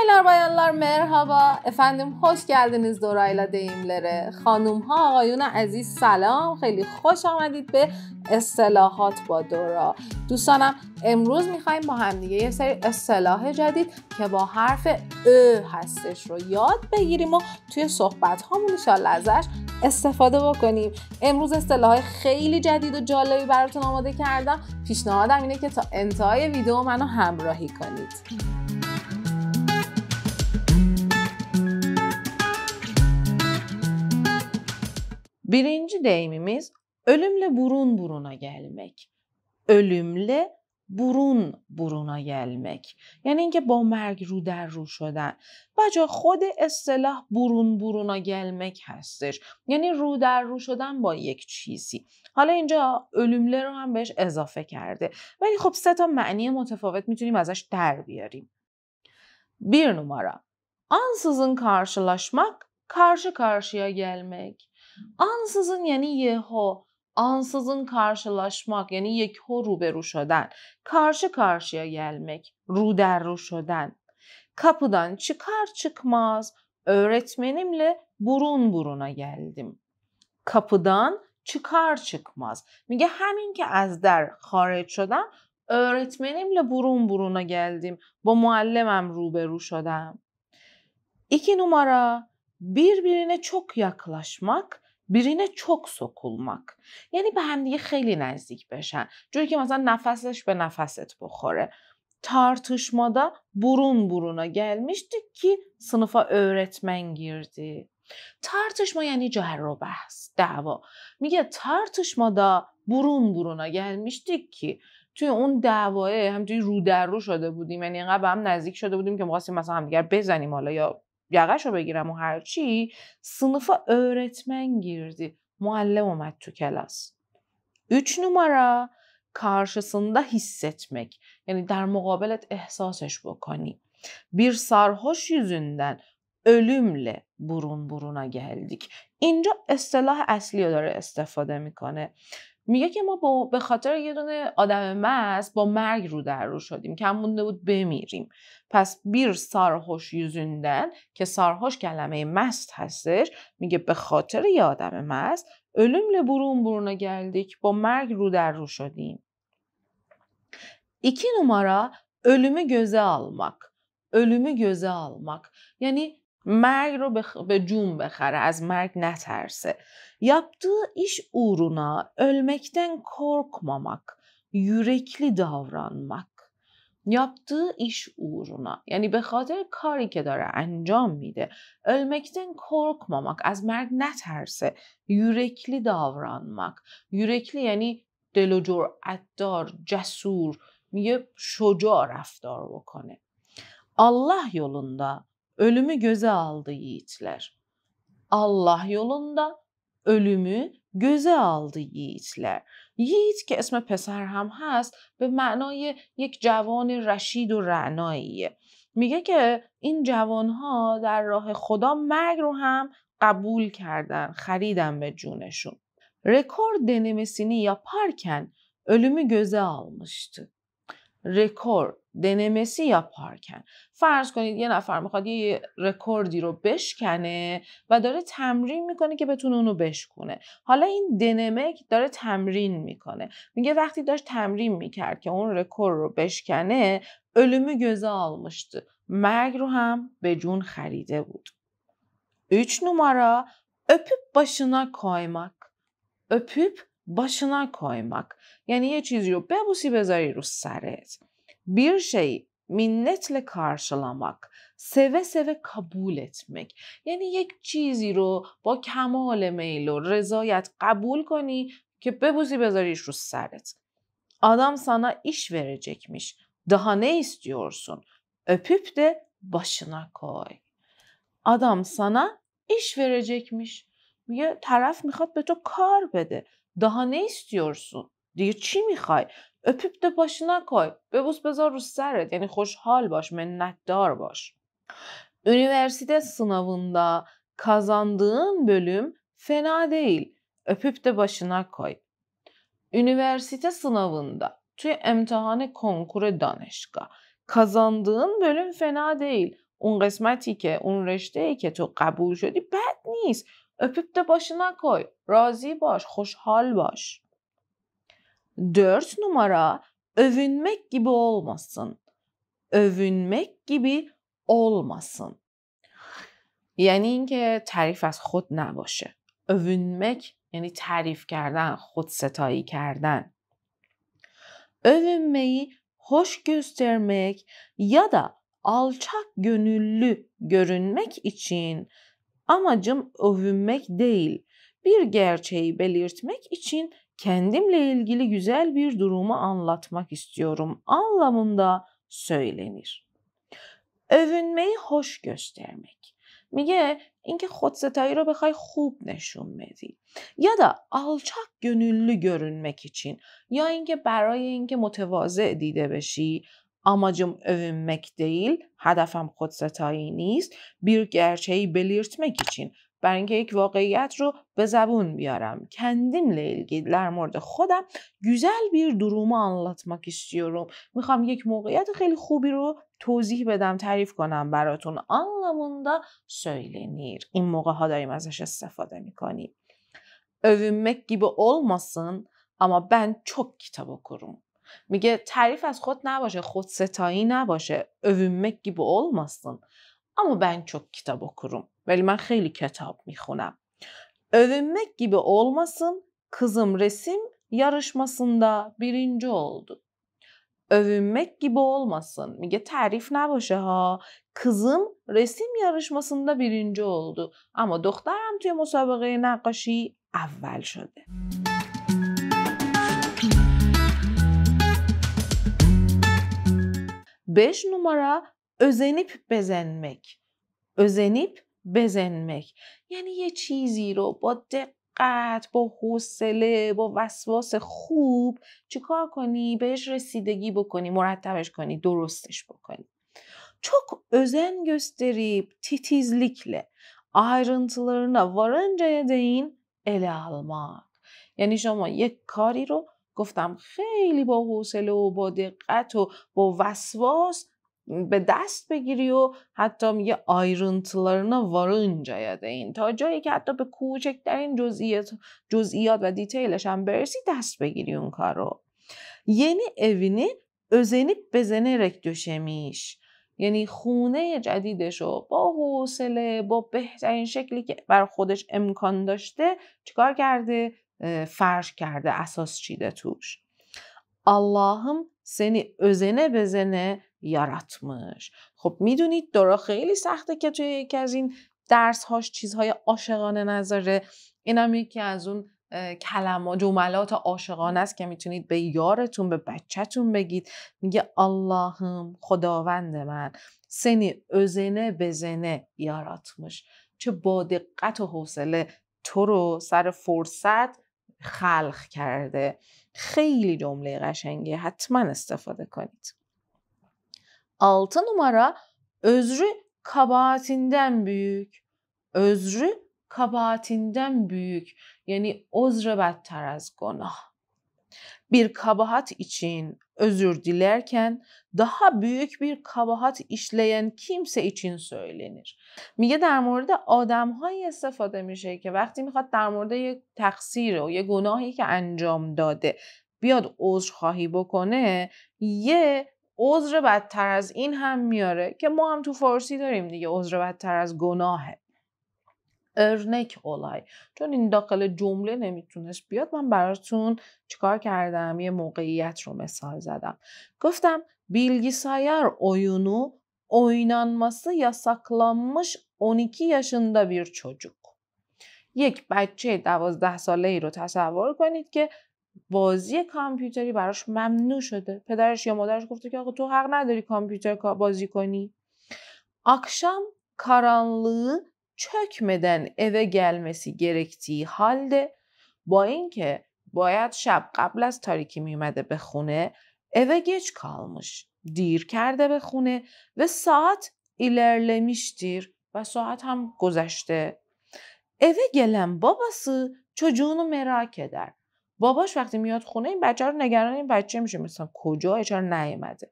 Baylar bayanlar merhaba. Efendim hoş geldiniz Dorayla deyimlere. خانم ها آقایون عزیز سلام خیلی خوش آمدید به اصطلاحات با دورا دوستانم امروز میخوایم با همدیگه یه سری اصطلاح جدید که با حرف ا هستش رو یاد بگیریم و توی صحبت هامون ان ازش استفاده بکنیم امروز اصطلاح خیلی جدید و جالبی براتون آماده کردم پیشنهادم اینه که تا انتهای ویدیو منو همراهی کنید Birinci deyimimiz ölümle burun buruna gelmek. Ölümle برون برونا گلمک یعنی اینکه با مرگ رو در رو شدن بچه خود اصطلاح برون برونا گلمک هستش یعنی رو در رو شدن با یک چیزی حالا اینجا ölümle رو هم بهش اضافه کرده ولی خب سه تا معنی متفاوت میتونیم ازش در بیاریم بیر numara ansızın karşılaşmak karşı karşıya گلمک آنسازن یعنی یهو ansızın karşılaşmak yani یکهو روبرو شدن karşı karşıya gelmek رو şöden kapıdan çıkar çıkmaz öğretmenimle burun buruna geldim kapıdan çıkar çıkmaz میگه hemen ki az der خارج شدم öğretmenimle burun buruna geldim با معلمم روبرو شدم iki numara birbirine çok yaklaşmak چوک çok sokulmak یعنی به همدیگه خیلی نزدیک بشن جوری که مثلا نفسش به نفست بخوره برونا burun buruna که ki sınıfa گیردی. girdi. ما یعنی جهر رو بحث دعوا میگه برون برون buruna میشدی که توی اون دعواه همجوری رو در رو شده بودیم یعنی اینقدر هم نزدیک شده بودیم که مقاسیم مثلا همدیگر بزنیم حالا یا یقش رو بگیرم و هرچی sınıfa öğretmen girdi. Muallim اومد تو کلاس. 3 numara karşısında hissetmek. یعنی در مقابلت احساسش بکنی. Bir sarhoş yüzünden ölümle burun buruna geldik. اینجا اصطلاح اصلی رو داره استفاده میکنه. میگه که ما به خاطر یه دونه آدم مست با مرگ رو در رو شدیم کم مونده بود بمیریم پس بیر سارهوش یوزوندن که سارهوش کلمه مست هستش میگه به خاطر یه آدم مست ölümle burun buruna geldik. با مرگ رو در رو شدیم. ایکی نمارا ölümü göze almak. Ölümü göze almak. یعنی مرگ رو به جوم جون بخره از مرگ نترسه یا ایش اورونا المکتن کرک مامک یورکلی داوران مک یا ایش اورونا یعنی به خاطر کاری که داره انجام میده المکتن کرک مامک از مرگ نترسه یورکلی داوران مک یورکلی یعنی دل و جور اددار جسور میگه شجاع رفتار بکنه الله یولنده ölümü göze aldı yiğitler. Allah yolunda ölümü göze aldı yiğitler. Yiğit که اسم پسر هم هست به معنای یک جوان رشید و رعناییه میگه که این جوانها در راه خدا مرگ رو هم قبول کردن خریدن به رکورد دنمسینی denemesini yaparken ölümü göze almıştı. رکورد دنمسی یا پارکن فرض کنید یه نفر میخواد یه رکوردی رو بشکنه و داره تمرین میکنه که بتونه اونو بشکنه حالا این دنمک داره تمرین میکنه میگه وقتی داشت تمرین میکرد که اون رکورد رو بشکنه ölümü گزه almıştı. مرگ رو هم به جون خریده بود. 3 numara öpüp başına koymak. Öpüp başına koymak. Yani یه چیزی رو ببوسی بذاری رو سرت. Bir şeyi minnetle karşılamak, seve seve kabul etmek. Yani یک چیزی رو با کمال میل و رضایت قبول کنی که ببوسی بذاریش رو سرت. Adam sana iş verecekmiş. Daha ne istiyorsun? Öpüp de başına koy. Adam sana iş verecekmiş. bir taraf میخواد به تو کار بده daha ne istiyorsun? Diye çi mi mihay? Öpüp de başına koy. Bebus bezar seret. Yani hoşhal baş, minnettar baş. Üniversite sınavında kazandığın bölüm fena değil. Öpüp de başına koy. Üniversite sınavında tüy emtihane konkure danışka. Kazandığın bölüm fena değil. اون قسمتی که اون رشته ای که تو قبول Öpüp de başına koy. Razi baş, hoşhal baş. Dört numara övünmek gibi olmasın. Övünmek gibi olmasın. Yani ki tarif az خود نباشه övünmek yani tarif kerden, خود ستایی کردن övünmeyi hoş göstermek ya da alçak gönüllü görünmek için Amacım övünmek değil, bir gerçeği belirtmek için kendimle ilgili güzel bir durumu anlatmak istiyorum anlamında söylenir. Övünmeyi hoş göstermek. Miye, اینکه خودستایی tayro بخوای خوب نشون بدی یا دا alçak gönüllü görünmek için ya اینکه برای اینکه متواضع دیده بشی Amacım övünmek değil, هدفم kutsatayı nist, bir gerçeği belirtmek için. برای اینکه یک واقعیت رو به زبون بیارم کندیم لیلگی در خودم گزل بیر درومو انلاتمک استیورم میخوام یک موقعیت خیلی خوبی رو توضیح بدم تعریف کنم براتون آنلموندا سویلنیر این موقع ها داریم ازش استفاده میکنیم اوونمک گیبه اولماسن اما بن چوک کتاب اوکورم میگه تعریف از خود نباشه خود ستایی نباشه اوومکی بو اولماستن اما من چوک کتاب اوکورم ولی من خیلی کتاب میخونم اوومکی بو اولماستن kızım رسیم yarışmasında birinci oldu اوومک گیب اولماسن میگه تعریف نباشه ها kızım resim yarışmasında birinci oldu اما دخترم توی مسابقه نقاشی اول شده 5 numara özenip bezenmek. Özenip بزنمک یعنی یه چیزی رو با دقت با حوصله با وسواس خوب چیکار کنی بهش رسیدگی بکنی مرتبش کنی درستش بکنی چوک özen gösterip titizlikle ayrıntılarına varıncaya değin ele almak. یعنی شما یک کاری رو گفتم خیلی با حوصله و با دقت و با وسواس به دست بگیری و حتی میگه آیرون تلرنا وارونجا این تا جایی که حتی به کوچکترین جزئیات, جزئیات و دیتیلش هم برسی دست بگیری اون کارو رو یعنی اوینی بزنه میش یعنی خونه جدیدش رو با حوصله با بهترین شکلی که بر خودش امکان داشته چیکار کرده فرش کرده اساس چیده توش اللهم سنی özene بزنه یاراتمش. خب میدونید دورا خیلی سخته که توی یکی از این درس هاش چیزهای عاشقانه نذاره هم یکی از اون کلمات جملات عاشقانه است که میتونید به یارتون به بچهتون بگید میگه اللهم خداوند من سنی özene بزنه یاراتمش. چه با دقت و حوصله تو رو سر فرصت خلق کرده خیلی جمله قشنگیه حتما استفاده کنید Altı numara özrü kabahatinden büyük. Özrü kabahatinden büyük. Yani özre بدتر az گناه. bir kabahat için özür dilerken daha büyük bir kabahat işleyen kimse için söylenir میگه در مورد آدم استفاده میشه که وقتی میخواد در مورد یک تقصیر و یه گناهی که انجام داده بیاد عذرخواهی بکنه یه عذر بدتر از این هم میاره که ما هم تو فارسی داریم دیگه عذر بدتر از گناهه ارنک اولای چون این داخل جمله نمیتونست بیاد من براتون چیکار کردم یه موقعیت رو مثال زدم گفتم bilgisayar oyunu یا ساکلانمش 12 yaşında bir çocuk یک بچه دوازده ساله ای رو تصور کنید که بازی کامپیوتری براش ممنوع شده پدرش یا مادرش گفته که آقا تو حق نداری کامپیوتر بازی کنی اکشام کارانlığı çökmeden eve gelmesi gerektiği halde با اینکه باید شب قبل از تاریکی میومده به خونه eve geç کالمش دیر کرده به خونه و ساعت دیر و ساعت هم گذشته. اوه گلم babası چجونو merak در باباش وقتی میاد خونه این بچه رو نگران این بچه میشه مثلا کجا چرا نیومده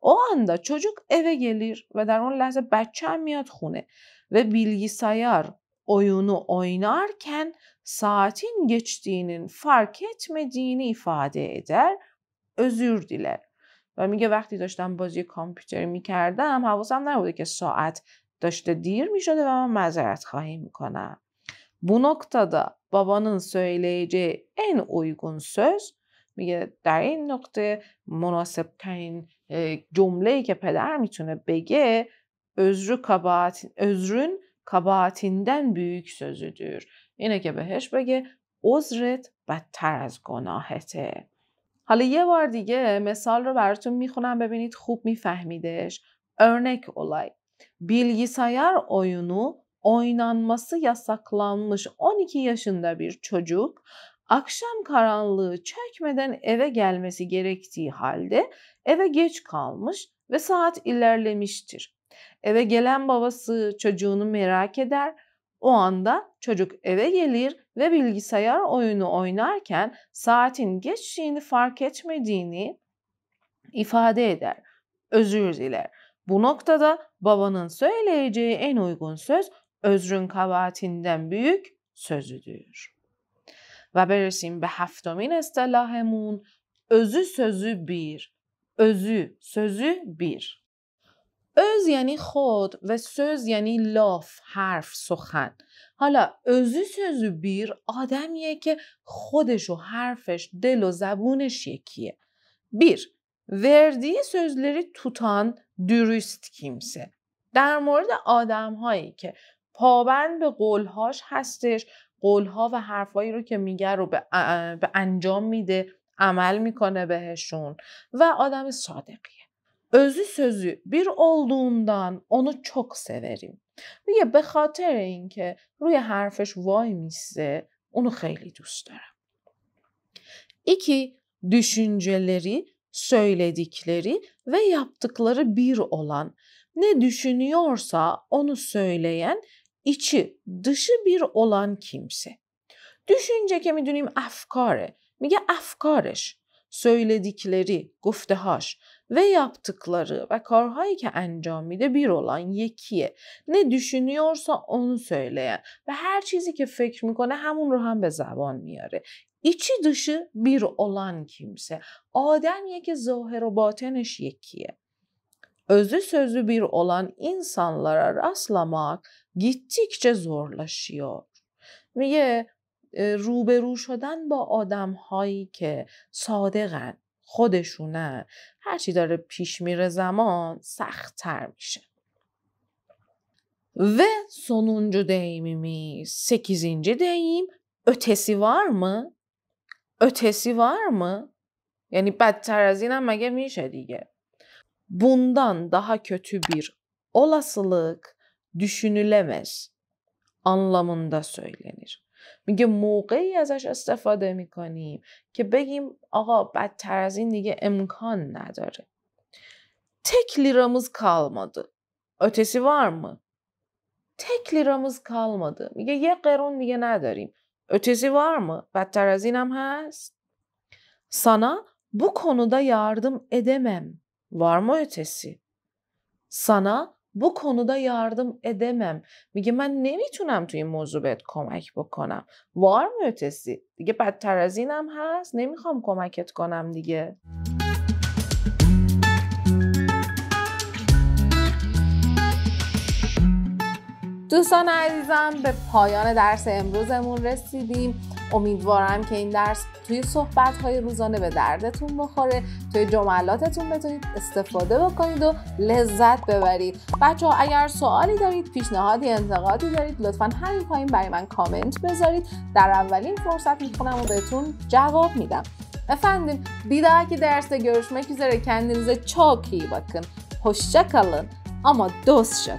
او آندا چجوک اوه گلیر و در اون لحظه بچه هم میاد خونه ve bilgisayar oyunu oynarken saatin geçtiğinin fark etmediğini ifade eder özür diler و میگه وقتی داشتم بازی کامپیوتری میکردم حواسم نبوده که ساعت داشته دیر میشده و من معذرت خواهی میکنم Bu دا بابانن سویلیجه en اویگون söz میگه در این نقطه مناسب ترین جمله که پدر میتونه بگه özrü kabahatin, özrün kabahatinden büyük sözüdür. Yine که بهش بگه عذرت بدتر از گناهته حالا یه بار دیگه مثال رو براتون میخونم ببینید خوب میفهمیدش örnek olay bilgisayar oyunu oynanması yasaklanmış 12 yaşında bir çocuk akşam karanlığı çekmeden eve gelmesi gerektiği halde eve geç kalmış ve saat ilerlemiştir. Eve gelen babası çocuğunu merak eder. O anda çocuk eve gelir ve bilgisayar oyunu oynarken saatin geçtiğini fark etmediğini ifade eder. Özür diler. Bu noktada babanın söyleyeceği en uygun söz özrün kabahatinden büyük sözüdür. و برسیم به هفتمین اصطلاحمون özü sözü bir. Özü sözü bir. از یعنی خود و سوز یعنی لاف حرف سخن حالا özü sözü بیر آدمیه که خودش و حرفش دل و زبونش یکیه. بیر، وردی سوزلری توتان dürüst کیمسه. در مورد آدم هایی که پابند به قولهاش هستش قولها و حرفهایی رو که میگه رو به انجام میده عمل میکنه بهشون و آدم صادقیه özü sözü bir olduğundan onu çok severim. میگه به خاطر ki روی حرفش وای میسه onu خیلی دوست دارم iki düşünceleri söyledikleri ve yaptıkları bir olan ne düşünüyorsa onu söyleyen içi dışı bir olan kimse. Düşünce که میدونیم afkare. میگه افکارش söyledikleri guftehaş ve yaptıkları ve ki encamide bir olan yekiye ne düşünüyorsa onu söyleyen ve her چیزی ki فکر میکنه همون رو هم به miyare میاره içi dışı bir olan kimse آدمیه که ظاهر و باطنش یکیه özü sözü bir olan insanlara rastlamak gittikçe zorlaşıyor. میگه روبرو شدن با آدم هایی که صادقن خودشونن هرچی داره پیش میره زمان سخت تر میشه Ve sonuncu deyimimiz 8. deyim ötesi var mı? Ötesi var mı? Yani better az اینم mege میشه دیگه. Bundan daha kötü bir olasılık düşünülemez anlamında söylenir. میگه موقعی ازش استفاده میکنیم که بگیم آقا بدتر از این دیگه امکان نداره تک لیرموز کالماده اوتسی وارم تک لیرامیز کالماده میگه یه قرون دیگه نداریم اوتسی وارمه؟ بدتر از اینم هست سانا بو کنودا یاردم ادمم وارم اتسی سانا بو کنودا یاردم ادمم میگه من نمیتونم تو این موضوع بهت کمک بکنم وار میتسی دیگه بدتر از اینم هست نمیخوام کمکت کنم دیگه دوستان عزیزم به پایان درس امروزمون رسیدیم امیدوارم که این درس توی صحبت های روزانه به دردتون بخوره توی جملاتتون بتونید استفاده بکنید و لذت ببرید بچه ها اگر سوالی دارید پیشنهادی انتقادی دارید لطفا همین پایین برای من کامنت بذارید در اولین فرصت میخونم و بهتون جواب میدم Efendim bir که درست görüşmek üzere kendinize çok بکن bakın. Hoşça kalın ama dostça